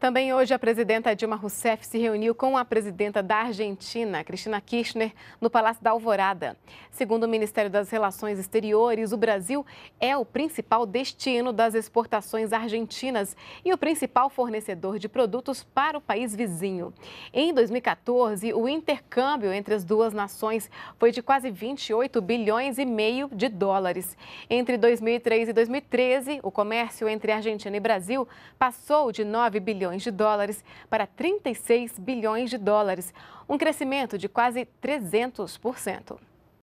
Também hoje a presidenta Dilma Rousseff se reuniu com a presidenta da Argentina, Cristina Kirchner, no Palácio da Alvorada. Segundo o Ministério das Relações Exteriores, o Brasil é o principal destino das exportações argentinas e o principal fornecedor de produtos para o país vizinho. Em 2014, o intercâmbio entre as duas nações foi de quase 28 bilhões e meio de dólares. Entre 2003 e 2013, o comércio entre Argentina e Brasil passou de 9 bilhões bilhões de dólares para 36 bilhões de dólares, um crescimento de quase 300%.